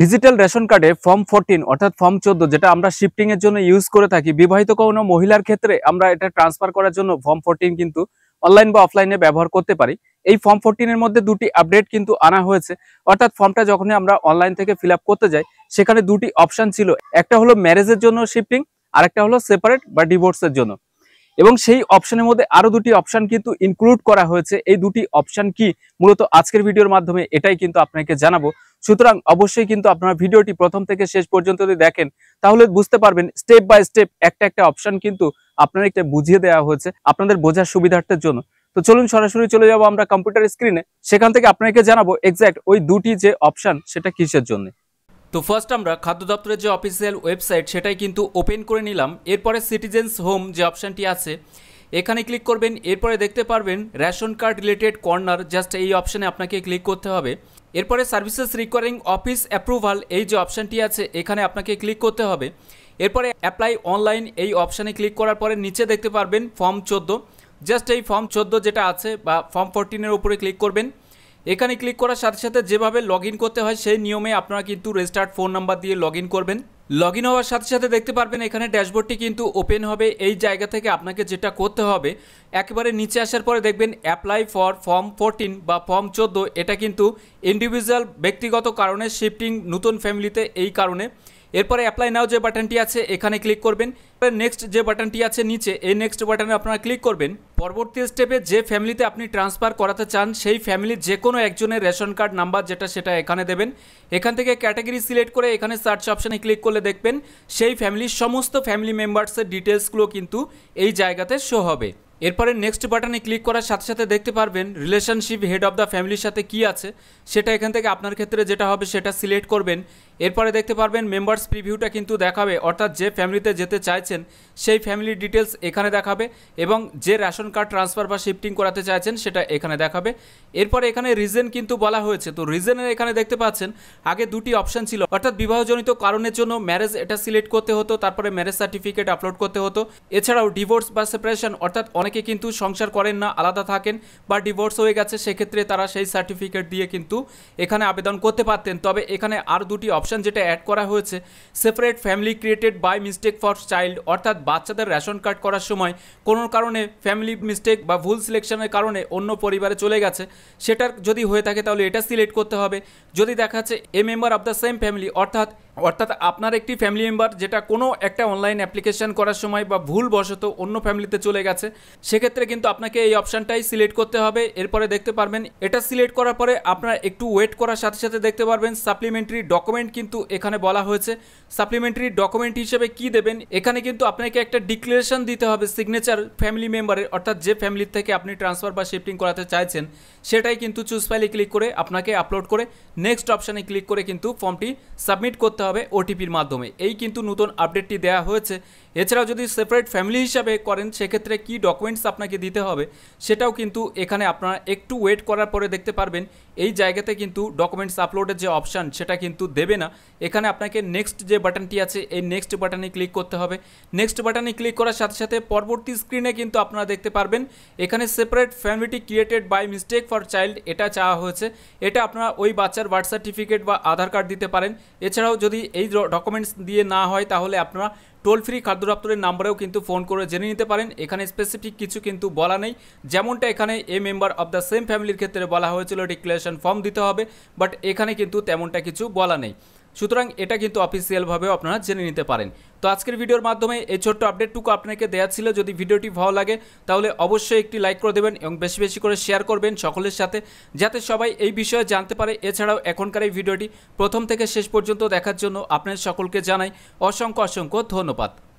digital ration কার্ডে form fourteen অর্থাৎ form চোদ্দ যেটা আমরা শিফটিং এর জন্য ইউজ করে থাকি বিবাহিত কোনো মহিলার ক্ষেত্রে আমরা এটা ট্রান্সফার করার জন্য ফর্ম ফোরটিন কিন্তু অনলাইন বা অফলাইনে ব্যবহার করতে পারি এই ফর্ম ফোরটিনের মধ্যে দুটি আপডেট কিন্তু আনা হয়েছে অর্থাৎ ফর্মটা যখনই আমরা অনলাইন থেকে ফিল করতে যাই সেখানে দুটি অপশান ছিল একটা হলো ম্যারেজের জন্য শিফটিং আর একটা হলো সেপারেট বা ডিভোর্সের জন্য এবং সেই অপশনের মধ্যে আরও দুটি অপশান কিন্তু ইনক্লুড করা হয়েছে এই দুটি অপশান কি মূলত আজকের ভিডিওর মাধ্যমে এটাই কিন্তু আপনাকে জানাবো সুতরাং অবশ্যই কিন্তু আপনারা ভিডিওটি প্রথম থেকে শেষ পর্যন্ত যদি দেখেন তাহলে বুঝতে পারবেন স্টেপ বাই স্টেপ একটা একটা অপশান কিন্তু আপনার একটা বুঝিয়ে দেওয়া হয়েছে আপনাদের বোঝার সুবিধার্থের জন্য তো চলুন সরাসরি চলে যাব আমরা কম্পিউটার স্ক্রিনে সেখান থেকে আপনাকে জানাবো এক্স্যাক্ট ওই দুটি যে অপশান সেটা কিসের জন্য তো ফার্স্ট আমরা খাদ্য দপ্তরের যে অফিসিয়াল ওয়েবসাইট সেটাই কিন্তু ওপেন করে নিলাম এরপরে সিটিজেন্স হোম যে অপশানটি আছে এখানে ক্লিক করবেন এরপরে দেখতে পারবেন ration card related corner just এই অপশানে আপনাকে ক্লিক করতে হবে এরপরে সার্ভিসেস রিকোয়ারিং অফিস অ্যাপ্রুভাল এই যে অপশানটি আছে এখানে আপনাকে ক্লিক করতে হবে এরপরে অ্যাপ্লাই অনলাইন এই অপশানে ক্লিক করার পরে নিচে দেখতে পারবেন ফর্ম চোদ্দো জাস্ট এই ফর্ম চোদ্দো যেটা আছে বা ফর্ম ফোরটিনের উপরে ক্লিক করবেন এখানে ক্লিক করার সাথে সাথে যেভাবে লগ করতে হয় সেই নিয়মে আপনারা কিন্তু রেজিস্টার্ড ফোন নাম্বার দিয়ে লগ করবেন লগ ইন হওয়ার সাথে সাথে দেখতে পারবেন এখানে ড্যাশবোর্ডটি কিন্তু ওপেন হবে এই জায়গা থেকে আপনাকে যেটা করতে হবে একেবারে নিচে আসার পরে দেখবেন অ্যাপ্লাই ফর ফর্ম ফোরটিন বা ফর্ম চোদ্দ এটা কিন্তু ইন্ডিভিজুয়াল ব্যক্তিগত কারণে শিফটিং নতুন ফ্যামিলিতে এই কারণে এরপরে অ্যাপ্লাই নাও যে বাটনটি আছে এখানে ক্লিক করবেন নেক্সট যে বাটনটি আছে নিচে এই নেক্সট বাটনে আপনারা ক্লিক করবেন পরবর্তী স্টেপে যে ফ্যামিলিতে আপনি ট্রান্সফার করাতে চান সেই ফ্যামিলির যে কোনো একজনের রেশন কার্ড নাম্বার যেটা সেটা এখানে দেবেন এখান থেকে ক্যাটাগরি সিলেক্ট করে এখানে সার্চ অপশানে ক্লিক করলে দেখবেন সেই ফ্যামিলির সমস্ত ফ্যামিলি মেম্বার্সের ডিটেলসগুলো কিন্তু এই জায়গাতে শো হবে এরপরে নেক্সট বাটনে ক্লিক করার সাথে সাথে দেখতে পারবেন রিলেশনশিপ হেড অফ দ্য ফ্যামিলির সাথে কি আছে সেটা এখান থেকে আপনার ক্ষেত্রে যেটা হবে সেটা সিলেক্ট করবেন এরপরে দেখতে পারবেন মেম্বার্স প্রিভিউটা কিন্তু দেখাবে অর্থাৎ যে ফ্যামিলিতে যেতে চাইছেন সেই ফ্যামিলির ডিটেলস এখানে দেখাবে এবং যে রেশন কার্ড ট্রান্সফার বা শিফটিং করাতে চাইছেন সেটা এখানে দেখাবে এরপরে এখানে রিজন কিন্তু বলা হয়েছে তো রিজনের এখানে দেখতে পাচ্ছেন আগে দুটি অপশান ছিল অর্থাৎ বিবাহজনিত কারণের জন্য ম্যারেজ এটা সিলেক্ট করতে হতো তারপরে ম্যারেজ সার্টিফিকেট আপলোড করতে হতো এছাড়াও ডিভোর্স বা সেপারেশন অর্থাৎ অনেক অনেকে কিন্তু সংসার করেন না আলাদা থাকেন বা ডিভোর্স হয়ে গেছে সেক্ষেত্রে তারা সেই সার্টিফিকেট দিয়ে কিন্তু এখানে আবেদন করতে পারতেন তবে এখানে আর দুটি অপশান যেটা অ্যাড করা হয়েছে separate family created by mistake for child অর্থাৎ বাচ্চাদের রেশন কার্ড করার সময় কোনো কারণে ফ্যামিলি মিস্টেক বা ভুল সিলেকশনের কারণে অন্য পরিবারে চলে গেছে সেটার যদি হয়ে থাকে তাহলে এটা সিলেক্ট করতে হবে যদি দেখা যাচ্ছে a member of the same family অর্থাৎ অর্থাৎ আপনার একটি ফ্যামিলি মেম্বার যেটা কোনো একটা অনলাইন অ্যাপ্লিকেশান করার সময় বা ভুলবশত অন্য ফ্যামিলিতে চলে গেছে সেক্ষেত্রে কিন্তু আপনাকে এই অপশানটাই সিলেক্ট করতে হবে এরপরে দেখতে পারবেন এটা সিলেক্ট করার পরে আপনার একটু ওয়েট করার সাথে সাথে দেখতে পারবেন সাপ্লিমেন্টারি ডকুমেন্ট কিন্তু এখানে বলা হয়েছে সাপ্লিমেন্টারি ডকুমেন্ট হিসেবে কি দেবেন এখানে কিন্তু আপনাকে একটা ডিক্লারেশন দিতে হবে সিগনেচার ফ্যামিলি মেম্বারের অর্থাৎ যে ফ্যামিলির থেকে আপনি ট্রান্সফার বা শিফটিং করাতে চাইছেন সেটাই কিন্তু চুজ ফাইলে ক্লিক করে আপনাকে আপলোড করে নেক্সট অপশানে ক্লিক করে কিন্তু ফর্মটি সাবমিট করতে করতে হবে ওটিপির মাধ্যমে এই কিন্তু নতুন আপডেটটি দেওয়া হয়েছে এছাড়াও যদি সেপারেট ফ্যামিলি হিসাবে করেন সেক্ষেত্রে কি ডকুমেন্টস আপনাকে দিতে হবে সেটাও কিন্তু এখানে আপনারা একটু ওয়েট করার পরে দেখতে পারবেন এই জায়গাতে কিন্তু ডকুমেন্টস আপলোডের যে অপশান সেটা কিন্তু দেবে না এখানে আপনাকে নেক্সট যে বাটনটি আছে এই নেক্সট বাটনে ক্লিক করতে হবে নেক্সট বাটনে ক্লিক করার সাথে সাথে পরবর্তী স্ক্রিনে কিন্তু আপনারা দেখতে পারবেন এখানে সেপারেট ফ্যামিলিটি created by mistake for child এটা চাওয়া হয়েছে এটা আপনারা ওই বাচ্চার বার্থ সার্টিফিকেট বা আধার কার্ড দিতে পারেন এছাড়াও যদি যদি এই ডকুমেন্টস দিয়ে না হয় তাহলে আপনারা টোল ফ্রি খাদ্য দপ্তরের নাম্বারেও কিন্তু ফোন করে জেনে নিতে পারেন এখানে স্পেসিফিক কিছু কিন্তু বলা নেই যেমনটা এখানে a member of the same ফ্যামিলির ক্ষেত্রে বলা হয়েছিল ডিক্লারেশন ফর্ম দিতে হবে বাট এখানে কিন্তু তেমনটা কিছু বলা নেই সুতরাং এটা কিন্তু অফিসিয়ালভাবে আপনারা জেনে নিতে পারেন তো আজকের ভিডিওর মাধ্যমে এই ছোট্ট আপডেটটুকু আপনাকে দেওয়া ছিল যদি ভিডিওটি ভালো লাগে তাহলে অবশ্যই একটি লাইক করে দেবেন এবং বেশি বেশি করে শেয়ার করবেন সকলের সাথে যাতে সবাই এই বিষয়ে জানতে পারে এছাড়াও এখনকার এই ভিডিওটি প্রথম থেকে শেষ পর্যন্ত দেখার জন্য আপনাদের সকলকে জানাই অসংখ্য অসংখ্য ধন্যবাদ